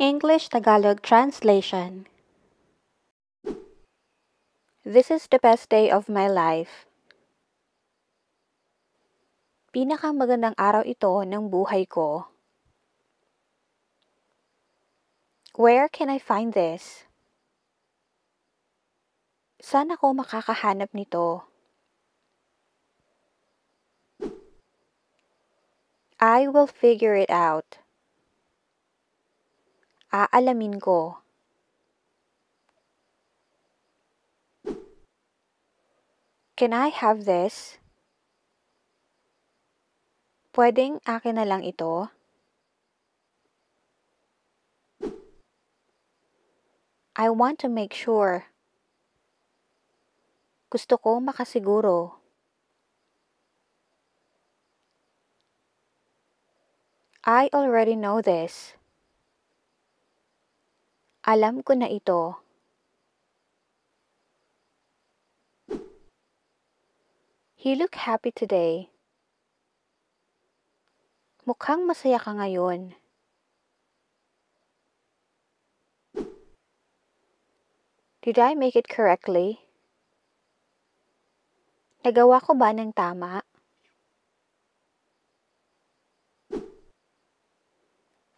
English Tagalog Translation This is the best day of my life. Pinakamagandang araw ito ng buhay ko. Where can I find this? Saan ako makakahanap nito. I will figure it out aalamin ko. Can I have this? Pwedeng akin na lang ito? I want to make sure. Gusto ko makasiguro. I already know this. Alam ko na ito. He look happy today. Mukhang masaya ka ngayon. Did I make it correctly? Nagawa ko ba ng tama?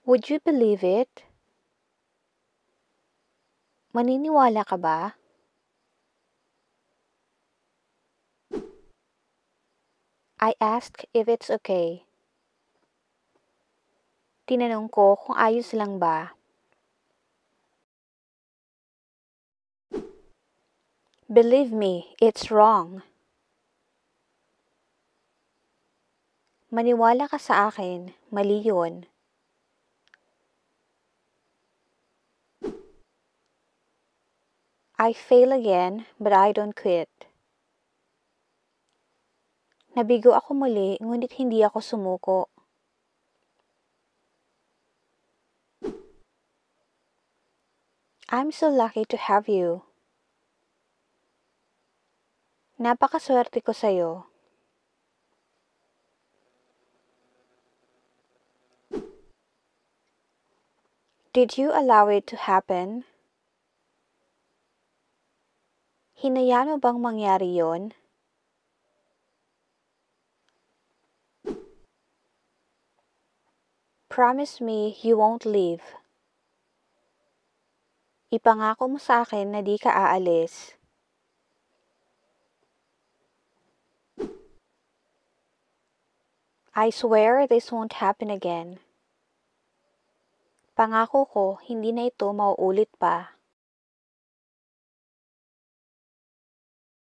Would you believe it? Maniniwala ka ba? I asked if it's okay. Tinanong ko kung ayos lang ba. Believe me, it's wrong. Maniwala ka sa akin, mali 'yon. I fail again, but I don't quit. Nabigo ako muli, ngunit hindi ako sumuko. I'm so lucky to have you. Napakaswerte ko sa'yo. Did you allow it to happen? Hinayaan mo bang mangyari yon? Promise me you won't leave. Ipangako mo sa akin na di ka aalis. I swear this won't happen again. Pangako ko, hindi na ito mauulit pa.